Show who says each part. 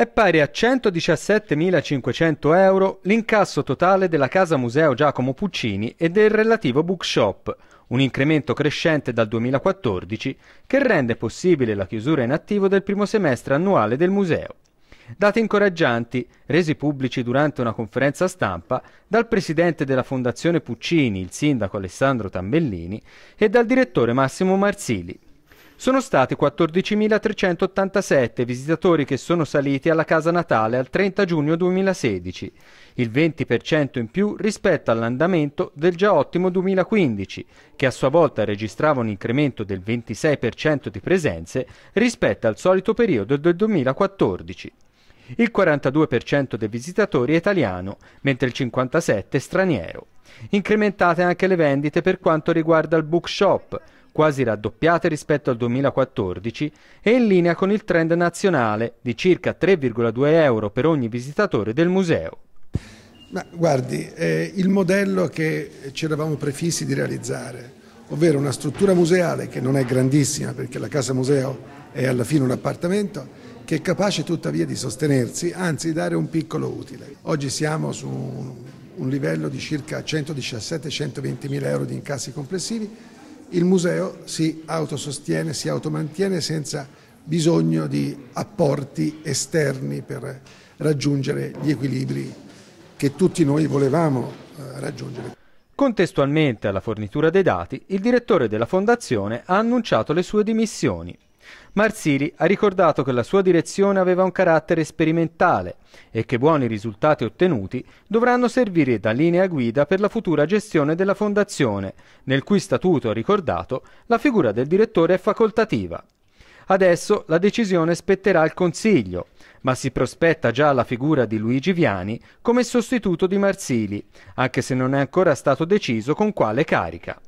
Speaker 1: è pari a 117.500 euro l'incasso totale della Casa Museo Giacomo Puccini e del relativo bookshop, un incremento crescente dal 2014 che rende possibile la chiusura in attivo del primo semestre annuale del museo. Dati incoraggianti, resi pubblici durante una conferenza stampa dal presidente della Fondazione Puccini, il sindaco Alessandro Tambellini, e dal direttore Massimo Marzili. Sono stati 14.387 visitatori che sono saliti alla casa natale al 30 giugno 2016, il 20% in più rispetto all'andamento del già ottimo 2015, che a sua volta registrava un incremento del 26% di presenze rispetto al solito periodo del 2014. Il 42% dei visitatori è italiano, mentre il 57% è straniero. Incrementate anche le vendite per quanto riguarda il bookshop, quasi raddoppiate rispetto al 2014 e in linea con il trend nazionale di circa 3,2 euro per ogni visitatore del museo.
Speaker 2: Ma guardi, eh, il modello che ci eravamo prefissi di realizzare, ovvero una struttura museale che non è grandissima perché la casa museo è alla fine un appartamento, che è capace tuttavia di sostenersi, anzi di dare un piccolo utile. Oggi siamo su un livello di circa 117-120 mila euro di incassi complessivi il museo si autosostiene, si automantiene senza bisogno di apporti esterni per raggiungere gli equilibri che tutti noi volevamo
Speaker 1: eh, raggiungere. Contestualmente alla fornitura dei dati, il direttore della fondazione ha annunciato le sue dimissioni. Marsili ha ricordato che la sua direzione aveva un carattere sperimentale e che buoni risultati ottenuti dovranno servire da linea guida per la futura gestione della Fondazione, nel cui statuto ricordato la figura del direttore è facoltativa. Adesso la decisione spetterà al Consiglio, ma si prospetta già la figura di Luigi Viani come sostituto di Marsili, anche se non è ancora stato deciso con quale carica.